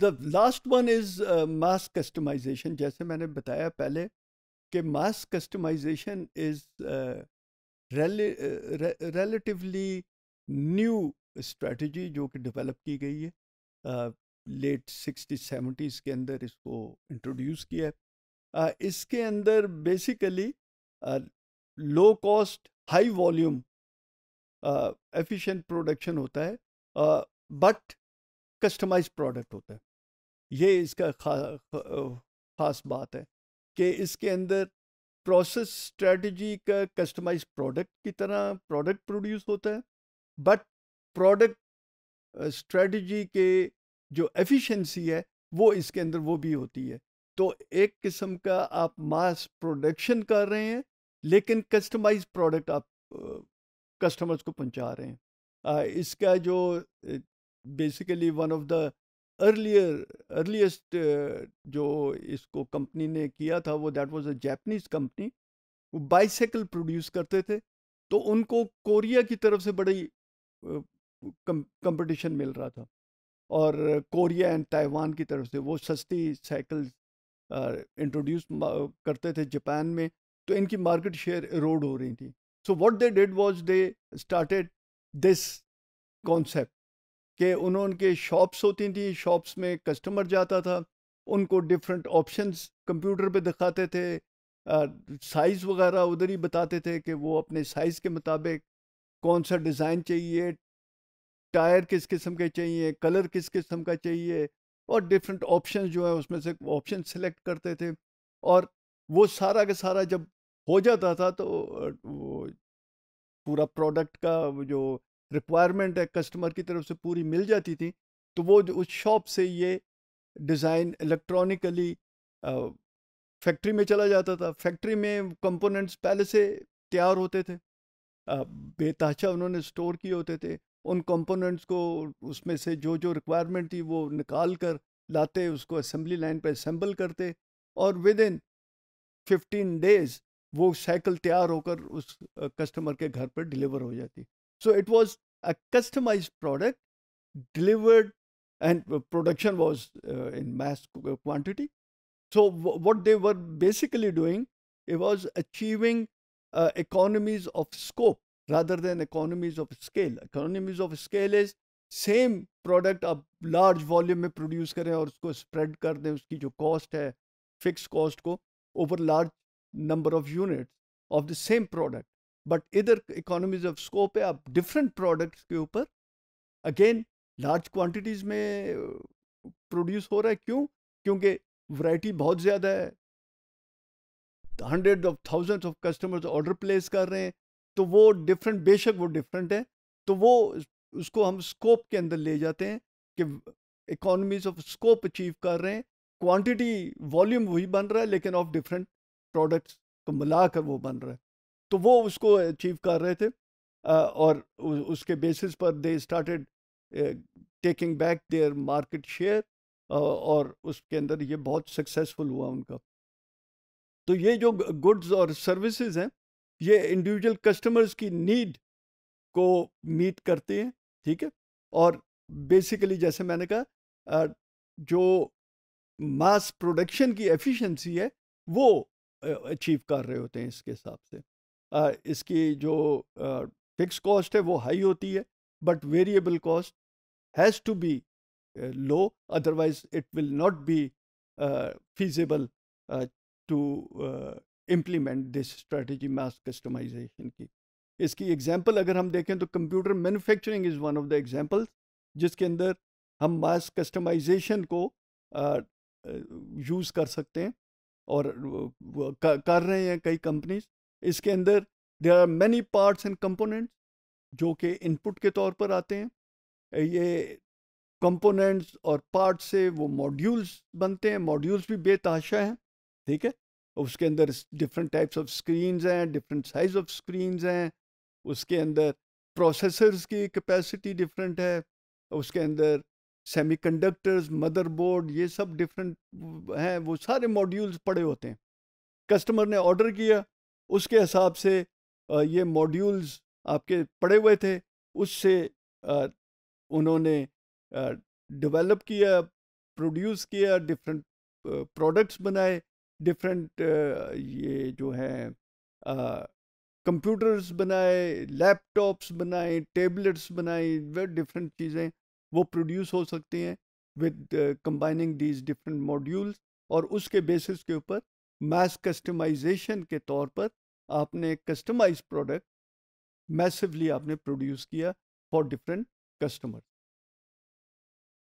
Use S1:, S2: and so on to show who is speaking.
S1: The last one is mass customization जैसे मैंने बताया पहले कि mass customization is relatively new strategy जो कि डेवलप की गई है लेट सिक्सटी सेवेंटीज़ के अंदर इसको इंट्रोड्यूस किया है uh, इसके अंदर basically low cost high volume efficient production होता है बट कस्टमाइज प्रोडक्ट होता है ये इसका खा, खास बात है कि इसके अंदर प्रोसेस स्ट्रेटजी का कस्टमाइज प्रोडक्ट की तरह प्रोडक्ट प्रोड्यूस होता है बट प्रोडक्ट स्ट्रेटजी के जो एफिशिएंसी है वो इसके अंदर वो भी होती है तो एक किस्म का आप मास प्रोडक्शन कर रहे हैं लेकिन कस्टमाइज प्रोडक्ट आप कस्टमर्स को पहुंचा रहे हैं इसका जो basically one of the earlier earliest जो इसको कंपनी ने किया था वो that was a Japanese company वो बाईसाइकिल प्रोड्यूस करते थे तो उनको कोरिया की तरफ से बड़ी कंपटीशन मिल रहा था और कोरिया एंड ताइवान की तरफ से वो सस्ती साइकिल्स इंट्रोड्यूस करते थे जापान में तो इनकी मार्केट शेयर रोड हो रही थी so what they did was they started this concept कि उनके शॉप्स होती थी शॉप्स में कस्टमर जाता था उनको डिफरेंट ऑप्शंस कंप्यूटर पे दिखाते थे साइज़ वगैरह उधर ही बताते थे कि वो अपने साइज़ के मुताबिक कौन सा डिज़ाइन चाहिए टायर किस किस्म के चाहिए कलर किस किस्म का चाहिए और डिफरेंट ऑप्शन जो है उसमें से ऑप्शन सेलेक्ट करते थे और वो सारा का सारा जब हो जाता था तो वो पूरा प्रोडक्ट का जो रिक्वायरमेंट है कस्टमर की तरफ से पूरी मिल जाती थी तो वो उस शॉप से ये डिज़ाइन इलेक्ट्रॉनिकली फैक्ट्री में चला जाता था फैक्ट्री में कंपोनेंट्स पहले से तैयार होते थे बेताचा उन्होंने स्टोर किए होते थे उन कंपोनेंट्स को उसमें से जो जो रिक्वायरमेंट थी वो निकाल कर लाते उसको असेंबली लाइन पर असेंबल करते और विद इन फिफ्टीन डेज वो साइकिल तैयार होकर उस कस्टमर के घर पर डिलीवर हो जाती So it was a customized product delivered, and uh, production was uh, in mass uh, quantity. So what they were basically doing, it was achieving uh, economies of scope rather than economies of scale. Economies of scale is same product of large volume में produce करें और उसको spread कर दें उसकी जो cost है fix cost को ओवर लार्ज बट इधर इकोनॉमीज ऑफ स्कोप है आप डिफरेंट प्रोडक्ट्स के ऊपर अगेन लार्ज क्वांटिटीज़ में प्रोड्यूस हो रहा है क्यों क्योंकि वैरायटी बहुत ज़्यादा है hundred of thousands of customers order place कर रहे हैं तो वो डिफरेंट बेशक वो डिफरेंट है तो वो उसको हम स्कोप के अंदर ले जाते हैं कि इकोनॉमीज ऑफ स्कोप अचीव कर रहे हैं क्वांटिटी वॉल्यूम वही बन रहा है लेकिन ऑफ डिफरेंट प्रोडक्ट्स को मिलाकर वो बन रहा है तो वो उसको अचीव कर रहे थे और उसके बेसिस पर they started taking back their market share और उसके अंदर ये बहुत सक्सेसफुल हुआ उनका तो ये जो गुड्स और सर्विसेज हैं ये इंडिविजुअल कस्टमर्स की नीड को मीट करते हैं ठीक है और बेसिकली जैसे मैंने कहा जो मास प्रोडक्शन की एफिशिएंसी है वो अचीव कर रहे होते हैं इसके हिसाब से इसकी जो फिक्स कॉस्ट है वो हाई होती है but variable cost has to be low otherwise it will not be feasible to implement this strategy mass customization की इसकी एग्जांपल अगर हम देखें तो computer manufacturing is one of the examples जिसके अंदर हम मास कस्टमाइजेशन को यूज़ कर सकते हैं और कर रहे हैं कई कंपनीज इसके अंदर there are many parts and components जो कि इनपुट के तौर पर आते हैं ये कंपोनेंट्स और पार्ट से वो मॉड्यूल्स बनते हैं मॉड्यूल्स भी बेतहाशा हैं ठीक है उसके अंदर डिफरेंट टाइप्स ऑफ स्क्रीन्स हैं डिफरेंट साइज ऑफ स्क्रीन्स हैं उसके अंदर प्रोसेसर्स की कैपेसिटी डिफरेंट है उसके अंदर सेमीकंडक्टर्स मदरबोर्ड ये सब डिफरेंट हैं वो सारे मॉड्यूल्स पड़े होते हैं कस्टमर ने ऑर्डर किया उसके हिसाब से ये मॉड्यूल्स आपके पड़े हुए थे उससे उन्होंने डेवलप किया प्रोड्यूस किया डिफरेंट प्रोडक्ट्स बनाए डिफरेंट ये जो हैं कंप्यूटर्स बनाए लैपटॉप्स बनाए टेबलेट्स बनाए वे डिफरेंट चीज़ें वो प्रोड्यूस हो सकती हैं with combining these different modules और उसके बेसिस के ऊपर मैस कस्टमाइजेशन के तौर पर आपने कस्टमाइज प्रोडक्ट मैसिवली आपने प्रोड्यूस किया फॉर डिफरेंट कस्टमर